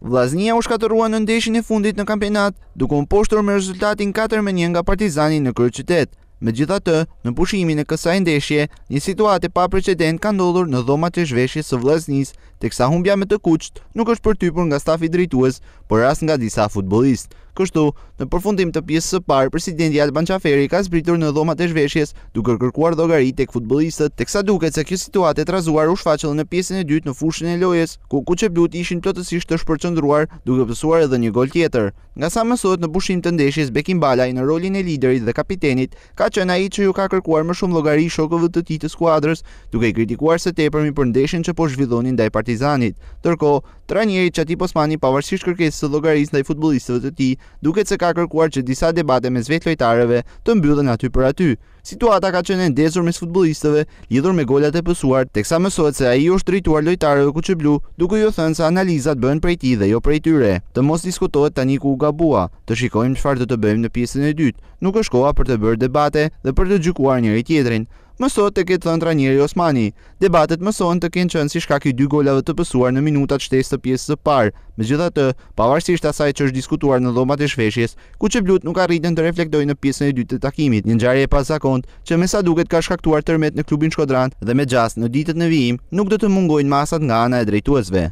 Vlaznia u shkatorua në ndeshin e fundit në kampenat, duku në poshtur me rezultatin 4-1 nga partizani në kërë qytet. Me gjitha të, në pushimin e kësaj ndeshje, një situate pa preceden ka ndodhur në dhomat e zhveshje së vlasnis, të kësa humbja me të kuqt nuk është përtypur nga stafi drejtues, për as nga disa futbolist. Kështu, në përfundim të pjesë së parë, presidenti Alban Qaferi ka zbritur në dhomat e zhveshjes duke kërkuar dogari të futbolistët, të kësa duket se kjo situate të razuar u shfaqëllë në pjesën e dytë në fushën e lojes, ku ku që blut ishin plotësisht të shpërçëndruar duke pësuar edhe një gol tjetër. Nga sa mësot në pushim të ndeshjes, Bekim Balaj në rolin e liderit dhe kapitenit ka qëna i që ju ka kërkuar më shumë logari i shokëve të ti të skuadrës duke i kritikuar së te përmi për ndeshen që po zhvillonin ndaj partizanit. Tërko, tra njeri që ati posmani pavarësisht kërkesës së logarisë dhe i futbolistëve të ti duke të ka kërkuar që disa debate me lojtarëve të mbyllën aty për aty. Situata ka qenë ndezur mes futbolistëve, lidhur me golat e pësuar, teksa mësohet se ai është drejtuar lojtarëve ku blu, duke jo thënë se analizat bëhen prej tij dhe jo prej tyre. Të mos diskutohet tani ku u gabua, të shikojmë çfarë do të bëjmë në pjesën e dytë. Nuk është koha për të bërë debate dhe për të gjykuar njëri tjetrin mësot të këtë thëndra njëri Osmani. Debatet mëson të kënë qënë si shkak i dy golave të pësuar në minutat shtesë të pjesë të parë, me gjitha të, pavarësisht asaj që është diskutuar në dhomat e shveshjes, ku që blut nuk arritën të reflektojnë në pjesën e dytë të takimit, një njarje e pasakont që me sa duket ka shkaktuar tërmet në klubin Shkodran dhe me gjasë në ditët në vijim nuk do të mungojnë masat nga ana e drejtuesve.